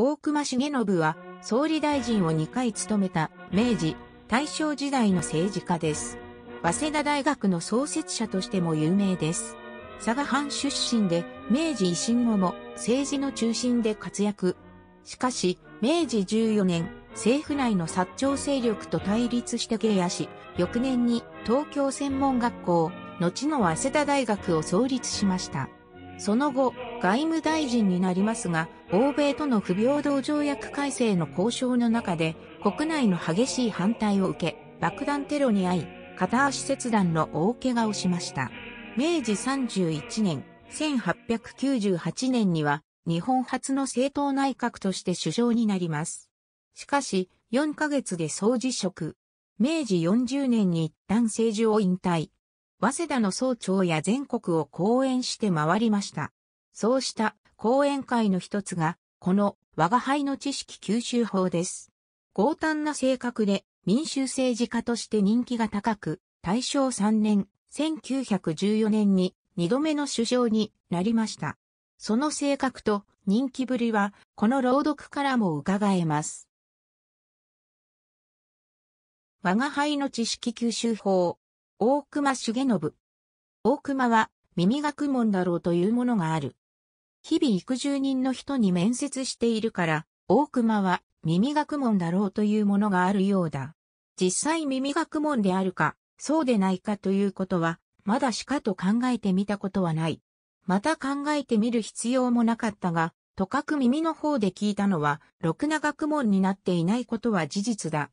大隈重信は総理大臣を2回務めた明治、大正時代の政治家です。早稲田大学の創設者としても有名です。佐賀藩出身で明治維新後も政治の中心で活躍。しかし、明治14年、政府内の薩長勢力と対立して芸野し、翌年に東京専門学校、後の早稲田大学を創立しました。その後、外務大臣になりますが、欧米との不平等条約改正の交渉の中で、国内の激しい反対を受け、爆弾テロに遭い、片足切断の大怪我をしました。明治31年、1898年には、日本初の政党内閣として首相になります。しかし、4ヶ月で総辞職。明治40年に一旦政治を引退。早稲田の総長や全国を講演して回りました。そうした講演会の一つが、この我が輩の知識吸収法です。豪胆な性格で民衆政治家として人気が高く、大正3年、1914年に二度目の首相になりました。その性格と人気ぶりは、この朗読からも伺えます。我が輩の知識吸収法、大熊重信。大熊は耳学問だろうというものがある。日々育住人の人に面接しているから、大熊は耳学問だろうというものがあるようだ。実際耳学問であるか、そうでないかということは、まだしかと考えてみたことはない。また考えてみる必要もなかったが、とかく耳の方で聞いたのは、ろくな学問になっていないことは事実だ。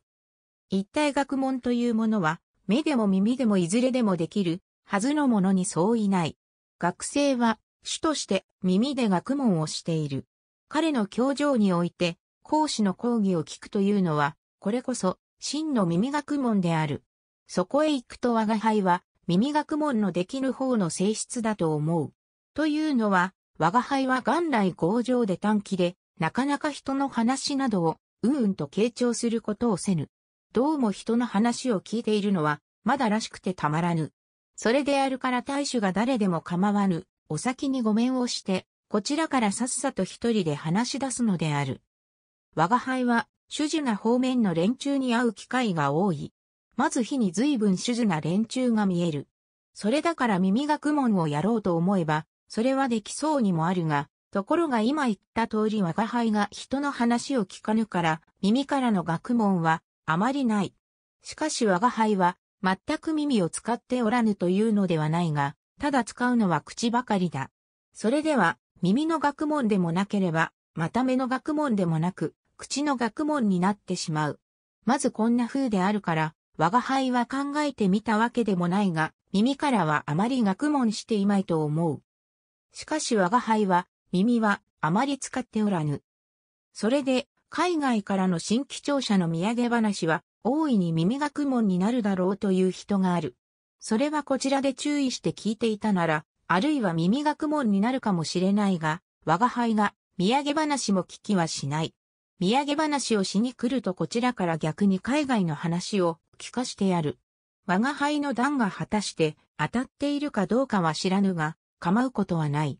一体学問というものは、目でも耳でもいずれでもできる、はずのものにそういない。学生は、主として耳で学問をしている。彼の教場において、講師の講義を聞くというのは、これこそ、真の耳学問である。そこへ行くと我が輩は、耳学問のできる方の性質だと思う。というのは、我が輩は元来強情で短期で、なかなか人の話などを、うんうんと傾聴することをせぬ。どうも人の話を聞いているのは、まだらしくてたまらぬ。それであるから大衆が誰でも構わぬ。お先にごめんをして、こちらからさっさと一人で話し出すのである。我が輩は、主樹な方面の連中に会う機会が多い。まず日に随分主樹な連中が見える。それだから耳学問をやろうと思えば、それはできそうにもあるが、ところが今言った通り我が輩が人の話を聞かぬから、耳からの学問はあまりない。しかし我が輩は、全く耳を使っておらぬというのではないが、ただ使うのは口ばかりだ。それでは、耳の学問でもなければ、また目の学問でもなく、口の学問になってしまう。まずこんな風であるから、我が輩は考えてみたわけでもないが、耳からはあまり学問していないと思う。しかし我が輩は、耳はあまり使っておらぬ。それで、海外からの新規庁舎の土産話は、大いに耳学問になるだろうという人がある。それはこちらで注意して聞いていたなら、あるいは耳学問になるかもしれないが、我が輩が、土産話も聞きはしない。土産話をしに来るとこちらから逆に海外の話を聞かしてやる。我が輩の段が果たして当たっているかどうかは知らぬが、構うことはない。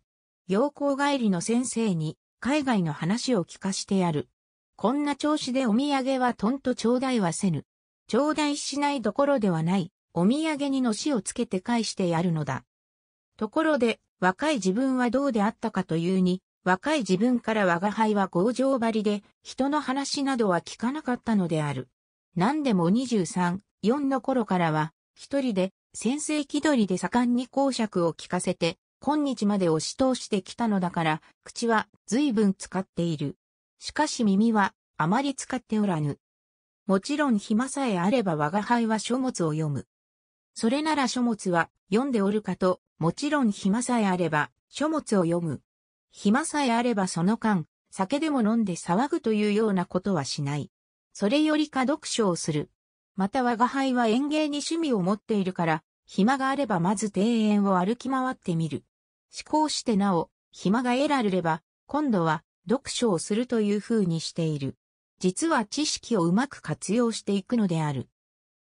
陽光帰りの先生に海外の話を聞かしてやる。こんな調子でお土産はとんと頂戴はせぬ。頂戴しないどころではない。お土産にのしをつけて返してやるのだ。ところで、若い自分はどうであったかというに、若い自分から我が輩は強情張りで、人の話などは聞かなかったのである。何でも23、4の頃からは、一人で、先生気取りで盛んに公爵を聞かせて、今日まで押し通してきたのだから、口は随分使っている。しかし耳はあまり使っておらぬ。もちろん暇さえあれば我が輩は書物を読む。それなら書物は読んでおるかと、もちろん暇さえあれば書物を読む。暇さえあればその間、酒でも飲んで騒ぐというようなことはしない。それよりか読書をする。また我が輩は園芸に趣味を持っているから、暇があればまず庭園を歩き回ってみる。思考してなお、暇が得られれば、今度は読書をするという風にしている。実は知識をうまく活用していくのである。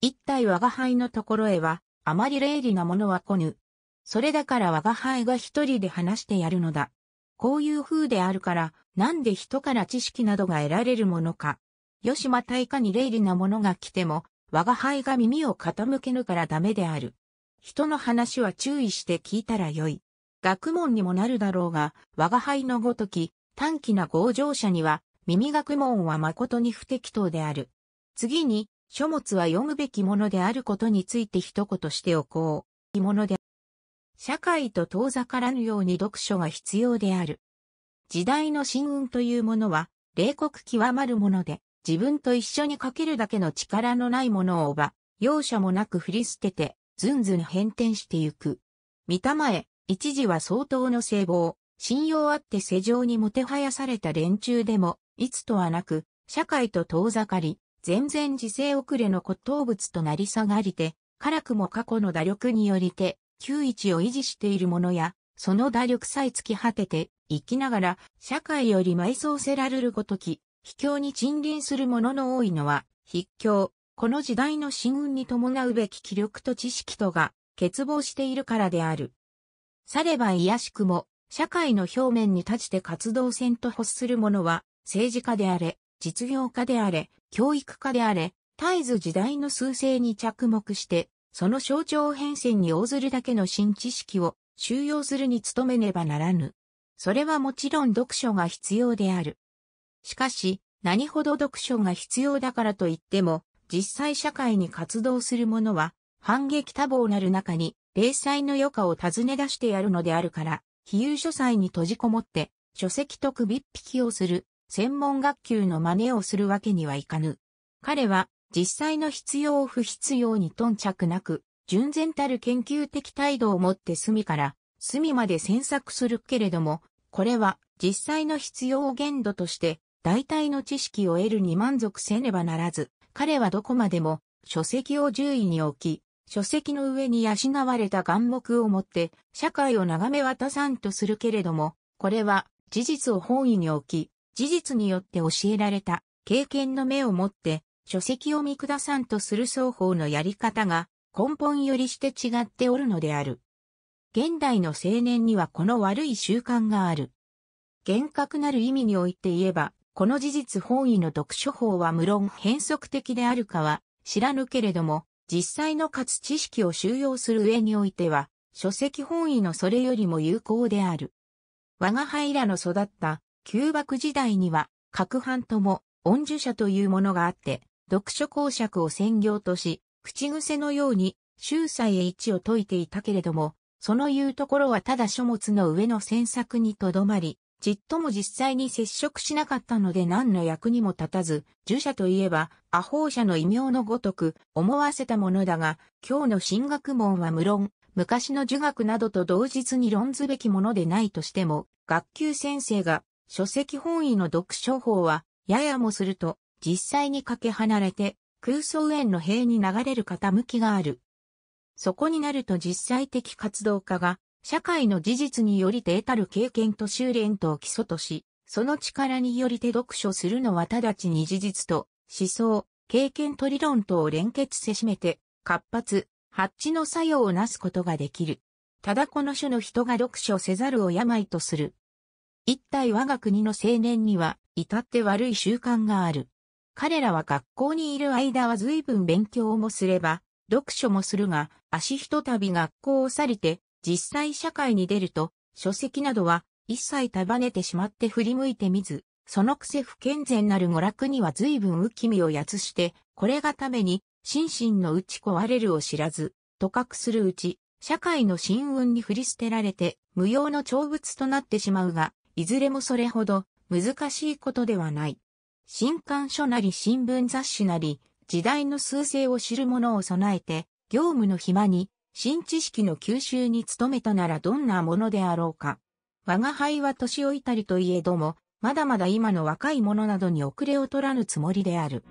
一体我が輩のところへは、あまり霊利なものは来ぬ。それだから我が輩が一人で話してやるのだ。こういう風であるから、なんで人から知識などが得られるものか。よしまたいかに霊利なものが来ても、我が輩が耳を傾けぬからダメである。人の話は注意して聞いたらよい。学問にもなるだろうが、我が輩のごとき、短期な強情者には、耳学問は誠に不適当である。次に、書物は読むべきものであることについて一言しておこう。もので社会と遠ざからぬように読書が必要である。時代の新運というものは、冷酷極まるもので、自分と一緒にかけるだけの力のないものをば、容赦もなく振り捨てて、ずんずん変転してゆく。見たまえ、一時は相当の聖望、信用あって世情にもてはやされた連中でも、いつとはなく、社会と遠ざかり、全然時勢遅れの骨董物となり下がりて、辛くも過去の打力によりて、旧一を維持しているものや、その打力さえ突き果てて、生きながら、社会より埋葬せられるごとき、卑怯に沈臨する者の多いのは、卑境、この時代の新運に伴うべき気力と知識とが、欠乏しているからである。されば癒しくも、社会の表面に立ちて活動せんと欲する者は、政治家であれ、実業家であれ、教育家であれ、絶えず時代の趨勢に着目して、その象徴変遷に応ずるだけの新知識を収容するに努めねばならぬ。それはもちろん読書が必要である。しかし、何ほど読書が必要だからといっても、実際社会に活動する者は、反撃多忙なる中に、零細の余暇を尋ね出してやるのであるから、比喩書斎に閉じこもって、書籍と首っ引きをする、専門学級の真似をするわけにはいかぬ。彼は、実際の必要を不必要に頓着なく、純然たる研究的態度を持って隅から隅まで詮索するけれども、これは実際の必要を限度として大体の知識を得るに満足せねばならず、彼はどこまでも書籍を獣医に置き、書籍の上に養われた眼目を持って社会を眺め渡さんとするけれども、これは事実を本位に置き、事実によって教えられた経験の目を持って書籍を見下さんとする双方のやり方が根本よりして違っておるのである。現代の青年にはこの悪い習慣がある。厳格なる意味において言えば、この事実本位の読書法は無論変則的であるかは知らぬけれども、実際のかつ知識を収容する上においては、書籍本位のそれよりも有効である。我が輩らの育った旧幕時代には、各藩とも、恩樹者というものがあって、読書公爵を専業とし、口癖のように、秀才へ一を説いていたけれども、その言うところはただ書物の上の詮索にとどまり、じっとも実際に接触しなかったので何の役にも立たず、儒者といえば、阿ホ者の異名のごとく、思わせたものだが、今日の進学問は無論、昔の儒学などと同日に論ずべきものでないとしても、学級先生が書籍本位の読書法は、ややもすると、実際にかけ離れて、空想園の塀に流れる傾きがある。そこになると実際的活動家が、社会の事実によりて得たる経験と修練とを基礎とし、その力によりて読書するのは直ちに事実と、思想、経験と理論とを連結せしめて、活発、発知の作用をなすことができる。ただこの種の人が読書せざるを病とする。一体我が国の青年には、至って悪い習慣がある。彼らは学校にいる間は随分勉強もすれば、読書もするが、足ひとたび学校を去りて、実際社会に出ると、書籍などは一切束ねてしまって振り向いてみず、そのくせ不健全なる娯楽には随分浮き身をやつして、これがために、心身の打ち壊れるを知らず、とかくするうち、社会の新運に振り捨てられて、無用の長物となってしまうが、いずれもそれほど難しいことではない。新刊書なり新聞雑誌なり、時代の数勢を知る者を備えて、業務の暇に、新知識の吸収に努めたならどんなものであろうか。我が輩は年老いたりといえども、まだまだ今の若い者などに遅れを取らぬつもりである。